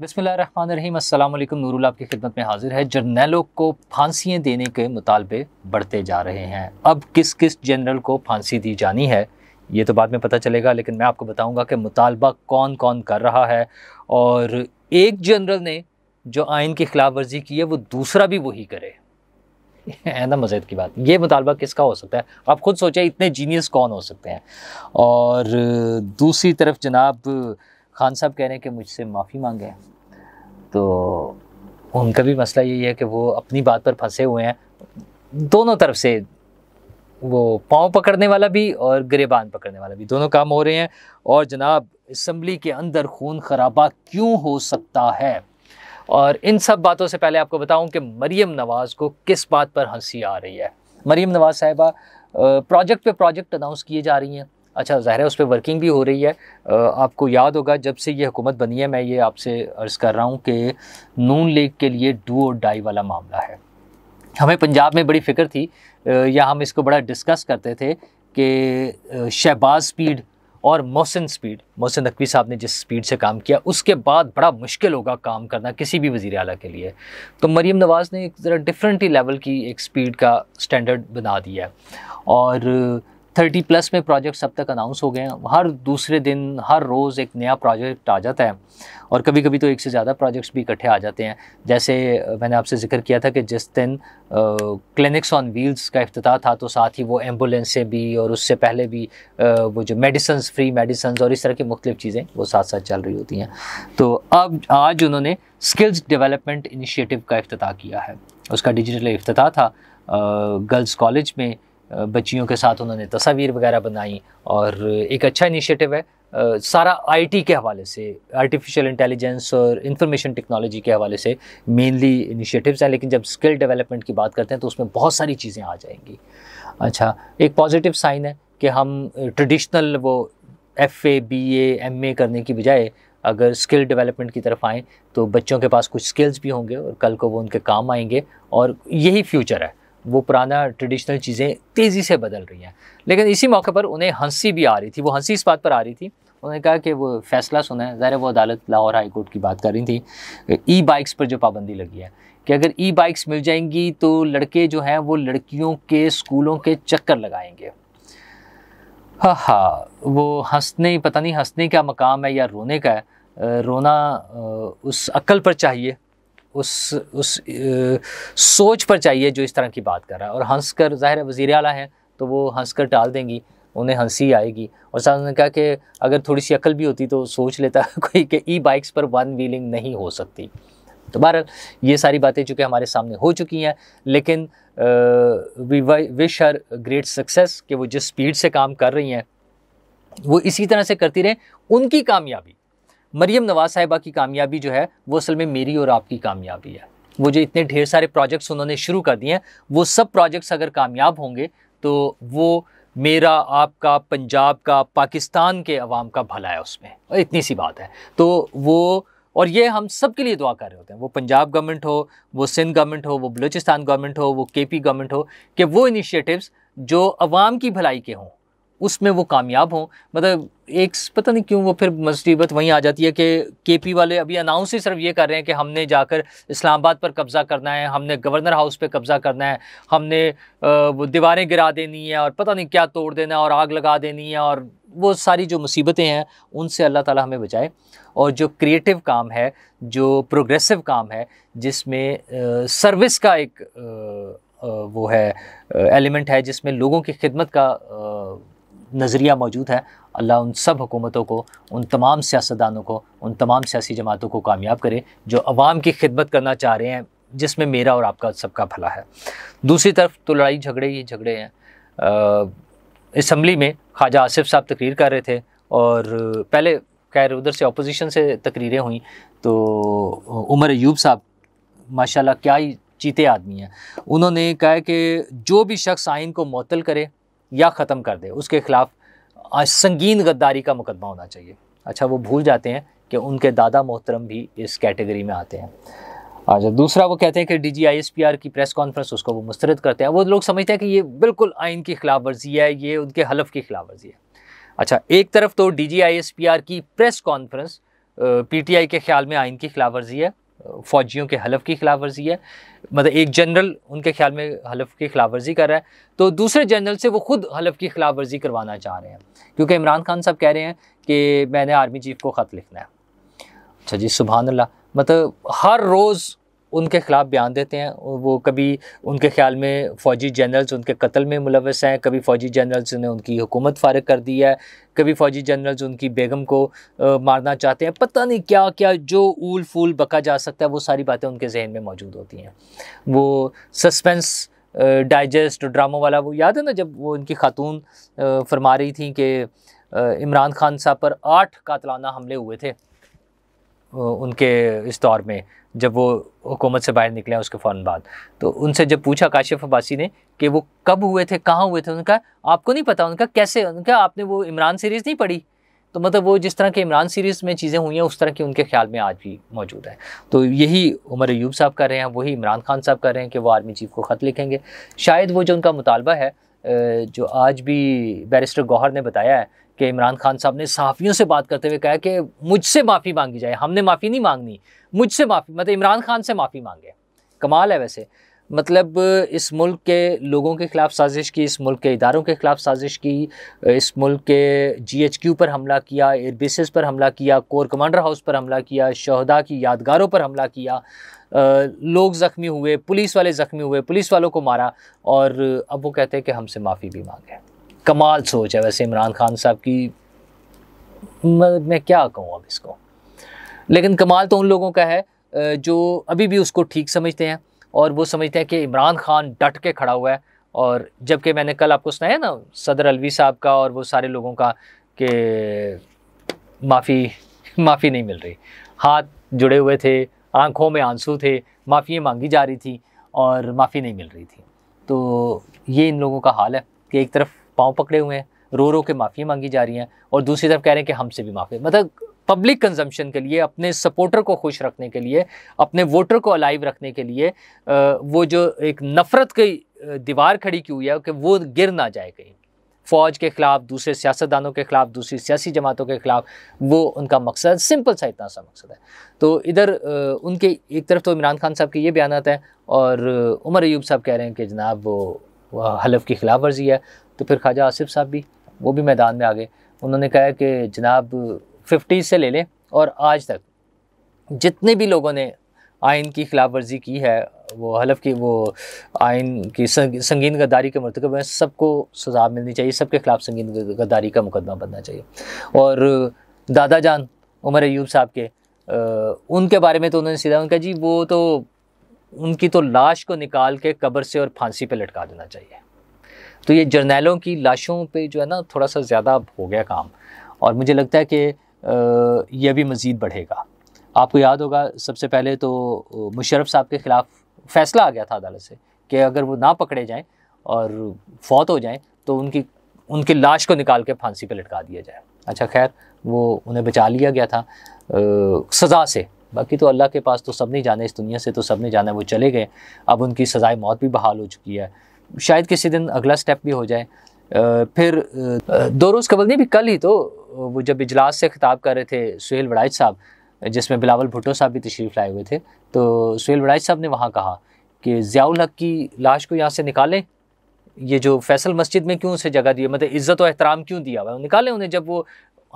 बिसमीम अल्लाम नूरुल आपकी खिदमत में हाजिर है जर्नैलों को फांसियाँ देने के मुतालबे बढ़ते जा रहे हैं अब किस किस जनरल को फांसी दी जानी है ये तो बाद में पता चलेगा लेकिन मैं आपको बताऊँगा कि मुतालबा कौन कौन कर रहा है और एक जनरल ने जो आइन की खिलाफ वर्जी की है वो दूसरा भी वही करे है ना मज़ेद की बात ये मुतालबा किसका हो सकता है आप ख़ुद सोचें इतने जीनियस कौन हो सकते हैं और दूसरी तरफ जनाब खान साहब कह रहे हैं कि मुझसे माफ़ी मांगे तो उनका भी मसला यही है कि वो अपनी बात पर फंसे हुए हैं दोनों तरफ से वो पाँव पकड़ने वाला भी और गिरेबान पकड़ने वाला भी दोनों काम हो रहे हैं और जनाब इसम्बली के अंदर खून खराबा क्यों हो सकता है और इन सब बातों से पहले आपको बताऊं कि मरीम नवाज़ को किस बात पर हंसी आ रही है मरीम नवाज़ साहिबा प्रोजेक्ट पे प्रोजेक्ट अनाउंस किए जा रही हैं अच्छा ज़ाहिर है उस पर वर्किंग भी हो रही है आपको याद होगा जब से ये हुकूमत बनी है मैं ये आपसे अर्ज़ कर रहा हूँ कि नून लीग के लिए डू और डाई वाला मामला है हमें पंजाब में बड़ी फ़िक्र थी या हम इसको बड़ा डिस्कस करते थे कि शहबाज स्पीड और मोहसिन स्पीड मोहसिन नकवी साहब ने जिस स्पीड से काम किया उसके बाद बड़ा मुश्किल होगा काम करना किसी भी वज़ी अला के लिए तो मरीम नवाज़ ने एक ज़रा डिफरेंट ही लेवल की एक स्पीड का स्टैंडर्ड बना दिया है और थर्टी प्लस में प्रोजेक्ट्स अब तक अनाउंस हो गए हैं हर दूसरे दिन हर रोज़ एक नया प्रोजेक्ट आ जाता है और कभी कभी तो एक से ज़्यादा प्रोजेक्ट्स भी इकट्ठे आ जाते हैं जैसे मैंने आपसे जिक्र किया था कि जिस दिन क्लिनिक्स ऑन व्हील्स का अफ्ताह था तो साथ ही वो एम्बुलेंसें भी और उससे पहले भी आ, वो जो मेडिसन फ्री मेडिसन और इस तरह की मुख्तु चीज़ें वो साथ साथ चल रही होती हैं तो अब आज उन्होंने स्किल्स डेवलपमेंट इनिशिएटिव का अफ्ताह किया है उसका डिजिटल अफ्ताह था गर्ल्स कॉलेज में बच्चियों के साथ उन्होंने तस्वीर वगैरह बनाई और एक अच्छा इनिशिएटिव है आ, सारा आईटी के हवाले से आर्टिफिशियल इंटेलिजेंस और इंफॉर्मेशन टेक्नोलॉजी के हवाले से मेनली इनिशिएटिव्स हैं लेकिन जब स्किल डेवलपमेंट की बात करते हैं तो उसमें बहुत सारी चीज़ें आ जाएंगी अच्छा एक पॉजिटिव साइन है कि हम ट्रेडिशनल वो F A B M A करने की बजाय अगर स्किल डेवलपमेंट की तरफ आएँ तो बच्चों के पास कुछ स्किल्स भी होंगे और कल को वो उनके काम आएंगे और यही फ्यूचर है वो पुराना ट्रेडिशनल चीज़ें तेज़ी से बदल रही हैं लेकिन इसी मौके पर उन्हें हंसी भी आ रही थी वो हंसी इस बात पर आ रही थी उन्होंने कहा कि वो फैसला सुना है ज़ाहिर वो अदालत लाहौर हाई कोर्ट की बात कर रही थी ई बाइक्स पर जो पाबंदी लगी है कि अगर ई बाइक्स मिल जाएंगी तो लड़के जो हैं वो लड़कियों के स्कूलों के चक्कर लगाएंगे हाँ हाँ वो हंसने पता नहीं हंसने का मकाम है या रोने का है रोना उस अक्ल पर चाहिए उस उस सोच पर चाहिए जो इस तरह की बात कर रहा है और हंसकर ज़ाहिर वज़ी अला है तो वो हंसकर टाल देंगी उन्हें हंसी आएगी और साथ उन्होंने कहा कि अगर थोड़ी सी अकल भी होती तो सोच लेता कोई कि ई बाइक्स पर वन व्हीलिंग नहीं हो सकती तो बहरहाल ये सारी बातें चूँकि हमारे सामने हो चुकी हैं लेकिन we wish her great success कि वो जिस स्पीड से काम कर रही हैं वो इसी तरह से करती रहें उनकी कामयाबी मरियम नवाज साहिबा की कामयाबी जो है वो असल में मेरी और आपकी कामयाबी है वो जो इतने ढेर सारे प्रोजेक्ट्स उन्होंने शुरू कर दिए हैं वो सब प्रोजेक्ट्स अगर कामयाब होंगे तो वो मेरा आपका पंजाब का पाकिस्तान के अवाम का भला है उसमें और इतनी सी बात है तो वो और ये हम सब के लिए दुआ कर रहे होते हैं वो पंजाब गवर्नमेंट हो वो सिंध गवर्नमेंट हो वो बलूचिस्तान गवर्नमेंट हो वो के पी गवर्नमेंट हो कि वो इनिशिएटिव्स जो अवाम की भलाई के हों उसमें वो कामयाब हों मतलब एक पता नहीं क्यों वो फिर मुसीबत वहीं आ जाती है कि के पी वाले अभी अनाउंस ही सिर्फ ये कर रहे हैं कि हमने जाकर इस्लामाबाद पर कब्ज़ा करना है हमने गवर्नर हाउस पर कब्ज़ा करना है हमने वो दीवारें गिरा देनी है और पता नहीं क्या तोड़ देना है और आग लगा देनी है और वो सारी जो मुसीबतें हैं उनसे अल्लाह ताला हमें बचाए और जो क्रिएटिव काम है जो प्रोग्रेसिव काम है जिसमें सर्विस का एक आ, वो है एलिमेंट है जिसमें लोगों की खिदमत का आ, नज़रिया मौजूद है अल्लाह उन सब हुकूमतों को उन तमाम सियासतदानों को उन तमाम सियासी जमातों को कामयाब करे जो अवाम की खिदमत करना चाह रहे हैं जिसमें मेरा और आपका सबका भला है दूसरी तरफ तो लड़ाई झगड़े ही झगड़े हैं इसम्बली में ख्वाजा आसिफ साहब तकरीर कर रहे थे और पहले खैर उधर से अपोजिशन से तकरीरें हुई तो उमर अयूब साहब माशाल्लाह क्या ही चीते आदमी हैं उन्होंने कहा कि जो भी शख्स आइन को मअतल करे या ख़त्म कर दे उसके ख़िलाफ़ संगीन गद्दारी का मुकदमा होना चाहिए अच्छा वो भूल जाते हैं कि उनके दादा मोहतरम भी इस कैटेगरी में आते हैं अच्छा दूसरा वो कहते हैं कि D G I S P R की प्रेस कॉन्फ्रेंस उसको वो मुस्तरद करते हैं वो लोग समझते हैं कि ये बिल्कुल आइन की खिलाफ वर्जी है ये उनके हलफ की खिलाफ वर्जी है अच्छा एक तरफ तो D G I S P R की press conference P T I के ख्याल में आइन की खिलाफ वर्जी है फौजियों के हलफ की खिलाफ वर्जी है मतलब एक जनरल उनके ख्याल में हलफ की खिलाफ वर्जी कर रहा है तो दूसरे जनरल से वो खुद हलफ की खिलाफ वर्जी करवाना चाह रहे हैं क्योंकि इमरान खान साहब कह रहे हैं कि मैंने आर्मी चीफ को ख़त लिखना है अच्छा जी सुबहानल्ला मतलब हर रोज़ उनके ख़िलाफ़ बयान देते हैं वो कभी उनके ख्याल में फ़ौजी जनरल्स उनके कत्ल में मुलवस हैं कभी फ़ौजी जनरल्स ने उनकी हुकूमत फारग कर दी है कभी फ़ौजी जनरल्स उनकी बेगम को आ, मारना चाहते हैं पता नहीं क्या क्या जो ऊल फूल बका जा सकता है वो सारी बातें उनके जहन में मौजूद होती हैं वो सस्पेंस डाइजेस्ट ड्रामों वाला वो याद है ना जब वो उनकी खातून फरमा रही थी कि इमरान खान साहब पर आठ कातलाना हमले हुए थे उनके इस दौर में जब वो हुकूमत से बाहर निकले उसके फ़ौर बाद तो उनसे जब पूछा काशिफ अब्बासी ने कि वो कब हुए थे कहाँ हुए थे उनका आपको नहीं पता उनका कैसे उनका आपने वो इमरान सीरीज़ नहीं पढ़ी तो मतलब वो जिस तरह के इमरान सीरीज़ में चीज़ें हुई हैं उस तरह की उनके ख्याल में आज भी मौजूद है तो यही उमर एयूब साहब कर रहे हैं वही इमरान खान साहब कर रहे हैं कि वो आर्मी चीफ़ को ख़त लिखेंगे शायद वो जो उनका मुतालबा है जो आज भी बैरिस्टर गौहर ने बताया है कि इमरान खान साहब ने सहाफ़ियों से बात करते हुए कहा कि मुझसे माफ़ी मांगी जाए हमने माफ़ी नहीं मांगनी मुझसे माफ़ी मतलब इमरान खान से माफ़ी मांगे कमाल है वैसे मतलब इस मुल्क के लोगों के ख़िलाफ़ साजिश की इस मुल्क के इदारों के ख़िलाफ़ साजिश की इस मुल्क के जी एच क्यू पर हमला किया एयरबेसिस पर हमला किया कोर कमांडर हाउस पर हमला किया शहदा की यादगारों पर हमला किया लोग ज़ख्मी हुए पुलिस वाले ज़ख्मी हुए पुलिस वालों को मारा और अब वो कहते हैं कि हमसे माफ़ी भी मांगे कमाल सोच है वैसे इमरान खान साहब की मैं क्या कहूँ अब इसको लेकिन कमाल तो उन लोगों का है जो अभी भी उसको ठीक समझते हैं और वो समझते हैं कि इमरान खान डट के खड़ा हुआ है और जबकि मैंने कल आपको सुनाया ना सदर अलवी साहब का और वो सारे लोगों का कि माफ़ी माफ़ी नहीं मिल रही हाथ जुड़े हुए थे आंखों में आंसू थे माफ़ी मांगी जा रही थी और माफ़ी नहीं मिल रही थी तो ये इन लोगों का हाल है कि एक तरफ पाँव पकड़े हुए हैं रो रो के माफ़ी मांगी जा रही हैं और दूसरी तरफ कह रहे हैं कि हमसे भी माफ़ी मतलब पब्लिक कंजम्पशन के लिए अपने सपोर्टर को खुश रखने के लिए अपने वोटर को अलाइव रखने के लिए वो जो एक नफ़रत की दीवार खड़ी की हुई है कि वो गिर ना जाए कहीं फ़ौज के ख़िलाफ़ दूसरे सियासतदानों के ख़िलाफ़ दूसरी सियासी जमातों के ख़िलाफ़ वो उनका मकसद सिंपल सा इतना सा मकसद है तो इधर उनके एक तरफ तो इमरान खान साहब के ये बयान है और उमर अयूब साहब कह रहे हैं कि जनाब वो हलफ की खिलाफ वर्जी है तो फिर ख्वाजा आसिफ साहब भी वो भी मैदान में आ गए उन्होंने कहा कि जनाब फिफ्टी से ले लें और आज तक जितने भी लोगों ने आइन की खिलाफ वर्जी की है वो हलफ की वो आइन की संगीन गद्दारी के मरतकब हैं सबको सजा मिलनी चाहिए सबके खिलाफ संगीन गद्दारी का मुकदमा बनना चाहिए और दादा जान उमर अयूब साहब के आ, उनके बारे में तो उन्होंने सीधा उनका जी वो तो उनकी तो लाश को निकाल के कब्र से और फांसी पे लटका देना चाहिए तो ये जर्नैलों की लाशों पे जो है ना थोड़ा सा ज़्यादा हो गया काम और मुझे लगता है कि यह भी मज़ीद बढ़ेगा आपको याद होगा सबसे पहले तो मुशरफ साहब के ख़िलाफ़ फैसला आ गया था अदालत से कि अगर वो ना पकड़े जाएँ और फौत हो जाएँ तो उनकी उनकी लाश को निकाल के फांसी पर लटका दिया जाए अच्छा खैर वो उन्हें बचा लिया गया था सज़ा से बाकी तो अल्लाह के पास तो सब नहीं जाना इस दुनिया से तो सब नहीं जाना है वो चले गए अब उनकी सज़ाए मौत भी बहाल हो चुकी है शायद किसी दिन अगला स्टेप भी हो जाए फिर दो रोज़ कबल नहीं भी कल ही तो वो जब इजलास से खिताब कर रहे थे सुहेल वड़ाइज साहब जिसमें बिलावल भुट्टो साहब भी तशरीफ़ लाए हुए थे तो सुहेल वड़ाइज साहब ने वहाँ कहा कि ज़ियाउल हक की लाश को यहाँ से निकालें ये जो फैसल मस्जिद में क्यों उसे जगह दी मतलब इज़्ज़त और एहतराम क्यों दिया हुआ है निकालें उन्हें जब वो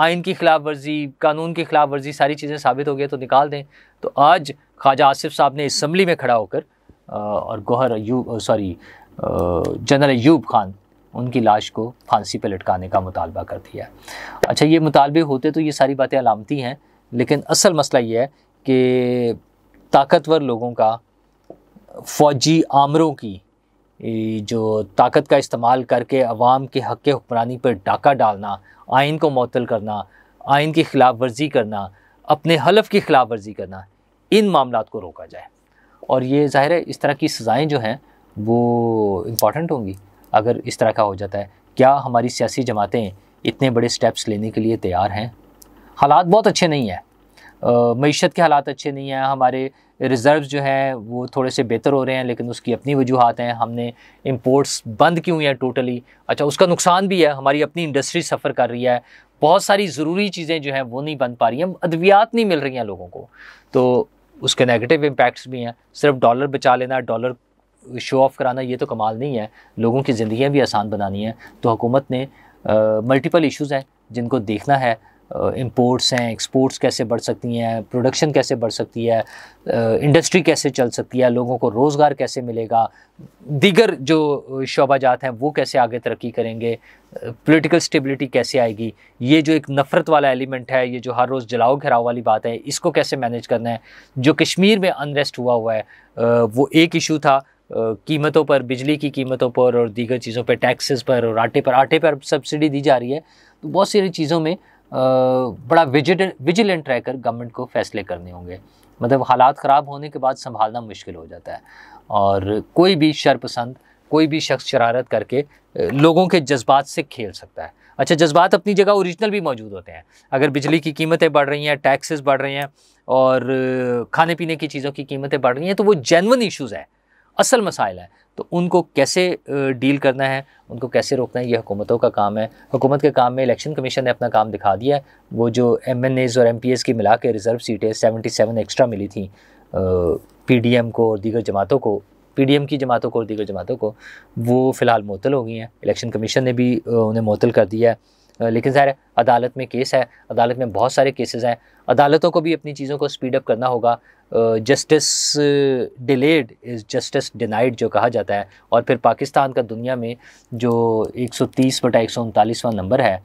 आइन की खिलाफ वर्जी कानून की खिलाफ वर्जी सारी चीज़ें साबित हो गई तो निकाल दें तो आज ख्वाजा आसिफ साहब ने इसम्बली में खड़ा होकर और गौहर यू सॉरी जनरल एयूब खान उनकी लाश को फांसी पर लटकाने का मुतालबा कर दिया अच्छा ये मुतालबे होते तो ये सारी बातें अलामती हैं लेकिन असल मसला ये है कि ताकतवर लोगों का फ़ौजी आमरों की जो ताकत का इस्तेमाल करके अवाम के हक हुक्मरानी पर डाका डालना आइन को मअतल करना आइन की ख़िलाफ़ वर्जी करना अपने हलफ की ख़िलाफ़ वर्जी करना इन मामला को रोका जाए और ये ज़ाहिर है इस तरह की सज़ाएँ जो हैं वो इम्पॉर्टेंट होंगी अगर इस तरह का हो जाता है क्या हमारी सियासी जमातें इतने बड़े स्टेप्स लेने के लिए तैयार हैं हालात बहुत अच्छे नहीं हैं मीशत के हालात अच्छे नहीं हैं हमारे रिज़र्व जो हैं वो थोड़े से बेहतर हो रहे हैं लेकिन उसकी अपनी वजूहत हैं हमने इम्पोर्ट्स बंद की हुई हैं टोटली अच्छा उसका नुकसान भी है हमारी अपनी इंडस्ट्री सफ़र कर रही है बहुत सारी ज़रूरी चीज़ें जो हैं वो नहीं बन पा रही हैं अद्वियात नहीं मिल रही हैं लोगों को तो उसके नेगेटिव इम्पैक्ट्स भी हैं सिर्फ डॉलर बचा लेना डॉलर शो ऑफ़ कराना ये तो कमाल नहीं है लोगों की ज़िंदियाँ भी आसान बनानी है तो हुकूमत ने मल्टीपल इशूज़ हैं जिनको देखना है इम्पोर्ट्स हैं एक्सपोर्ट्स कैसे बढ़ सकती हैं प्रोडक्शन कैसे बढ़ सकती है इंडस्ट्री कैसे चल सकती है लोगों को रोज़गार कैसे मिलेगा दीगर जो शोबाजात हैं वो कैसे आगे तरक्की करेंगे पॉलिटिकल स्टेबिलिटी कैसे आएगी ये जो एक नफ़रत वाला एलिमेंट है ये जो हर रोज़ जलाओ घिराव वाली बात है इसको कैसे मैनेज करना है जो कश्मीर में अनरेस्ट हुआ हुआ है वो एक इशू था कीमतों पर बिजली की कीमतों पर और दीगर चीज़ों पर टैक्सेस पर और आटे पर आटे पर सब्सिडी दी जा रही है तो बहुत सारी चीज़ों में बड़ा विजिलेंट विजिलेंट रहकर गवर्नमेंट को फैसले करने होंगे मतलब हालात ख़राब होने के बाद संभालना मुश्किल हो जाता है और कोई भी शरपसंद कोई भी शख्स शरारत करके लोगों के जज्बात से खेल सकता है अच्छा जज्बात अपनी जगह ओरिजिनल भी मौजूद होते हैं अगर बिजली की कीमतें बढ़ रही हैं टैक्सेस बढ़ रहे हैं और खाने पीने की चीज़ों की कीमतें बढ़ रही हैं तो वो जेनवन इशूज़ है असल मसाइल हैं तो उनको कैसे डील करना है उनको कैसे रोकना है ये हुकूमतों का काम है हुकूमत के काम में इलेक्शन कमीशन ने अपना काम दिखा दिया है वो जो एम एन एज़ और एम पी एज़ की मिला के रिज़र्व सीटें सेवेंटी सेवन एक्स्ट्रा मिली थी पी डी एम को और दीगर जमातों को पी डी एम की जमातों को और दीगर जमातों को वो फ़िलहाल मुतल हो गई हैं इलेक्शन कमीशन ने भी उन्हें मुतल कर दिया है लेकिन ज़ाहिर अदालत में केस है अदालत में बहुत सारे केसेस हैं अदालतों को भी अपनी चीज़ों को स्पीड अप करना होगा justice delayed is justice denied जो कहा जाता है और फिर पाकिस्तान का दुनिया में जो 130 बटा एक नंबर है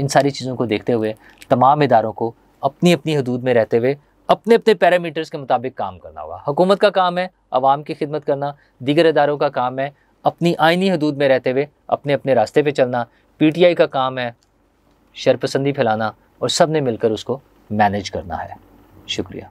इन सारी चीज़ों को देखते हुए तमाम इदारों को अपनी अपनी हदूद में रहते हुए अपने अपने पैरामीटर्स के मुताबिक काम करना होगा हुकूमत का काम है आवाम की खिदमत करना दीगर इदारों का काम है अपनी आइनी हदूद में रहते हुए अपने अपने रास्ते पे चलना पीटीआई का काम है शरपसंदी फैलाना और सब ने मिलकर उसको मैनेज करना है शुक्रिया